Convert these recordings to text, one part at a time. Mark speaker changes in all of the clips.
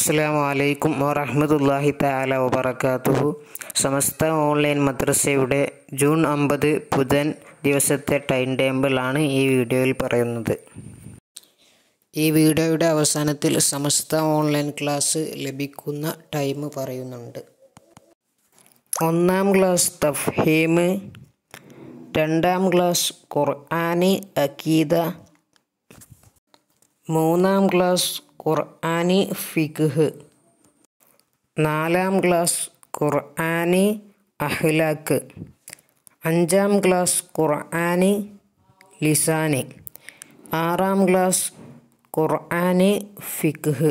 Speaker 1: അസ്സാം വലൈക്കും വറഹമത്തല്ലാഹി താല വബർക്കാത്തുഹു സമസ്ത ഓൺലൈൻ മദ്രസയുടെ ജൂൺ അമ്പത് ബുധൻ ദിവസത്തെ ടൈം ടേബിളാണ് ഈ വീഡിയോയിൽ പറയുന്നത് ഈ വീഡിയോയുടെ അവസാനത്തിൽ സമസ്ത ഓൺലൈൻ ക്ലാസ് ലഭിക്കുന്ന ടൈം പറയുന്നുണ്ട് ഒന്നാം ക്ലാസ് തഫ്ഹീം രണ്ടാം ക്ലാസ് ഖുർആാനി അക്കീദ മൂന്നാം ക്ലാസ് ഖുർആാനി ഫിഖ് നാലാം ക്ലാസ് ഖുർആാനി അഹ്ലാക്ക് അഞ്ചാം ക്ലാസ് ഖുർആാനി ലിസാനി ആറാം ക്ലാസ് ഖുർആാനി ഫിഖ്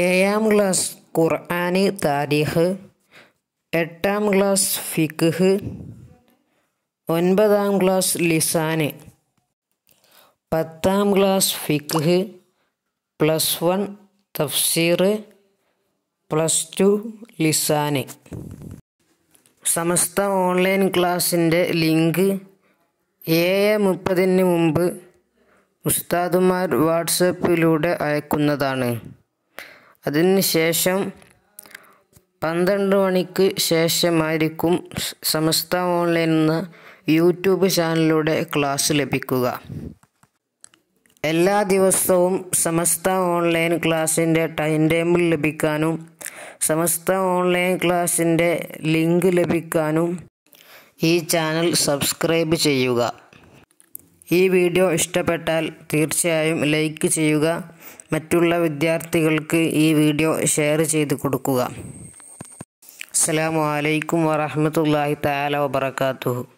Speaker 1: ഏഴാം ക്ലാസ് ഖുർആാനി താരിഖ് എട്ടാം ക്ലാസ് ഫിഖ് ഒൻപതാം ക്ലാസ് ലിസാന് പത്താം ക്ലാസ് ഫിഖ് പ്ലസ് വൺ തഫ്സീർ പ്ലസ് ടു ലിസാന് സമസ്ത ഓൺലൈൻ ക്ലാസ്സിൻ്റെ ലിങ്ക് ഏഴ് മുപ്പതിന് മുമ്പ് ഉസ്താദുമാർ വാട്സപ്പിലൂടെ അയക്കുന്നതാണ് അതിന് ശേഷം പന്ത്രണ്ട് മണിക്ക് ശേഷമായിരിക്കും സമസ്ത ഓൺലൈൻ എന്ന യൂട്യൂബ് ചാനലിലൂടെ ക്ലാസ് ലഭിക്കുക എല്ലാ ദിവസവും സമസ്ത ഓൺലൈൻ ക്ലാസ്സിൻ്റെ ടൈം ടേബിൾ ലഭിക്കാനും സമസ്ത ഓൺലൈൻ ക്ലാസ്സിൻ്റെ ലിങ്ക് ലഭിക്കാനും ഈ ചാനൽ സബ്സ്ക്രൈബ് ചെയ്യുക ഈ വീഡിയോ ഇഷ്ടപ്പെട്ടാൽ തീർച്ചയായും ലൈക്ക് ചെയ്യുക മറ്റുള്ള വിദ്യാർത്ഥികൾക്ക് ഈ വീഡിയോ ഷെയർ ചെയ്ത് കൊടുക്കുക അസ്സാം വലൈക്കും വാഹമത്തല്ലാഹി താല വബറകാതുഹു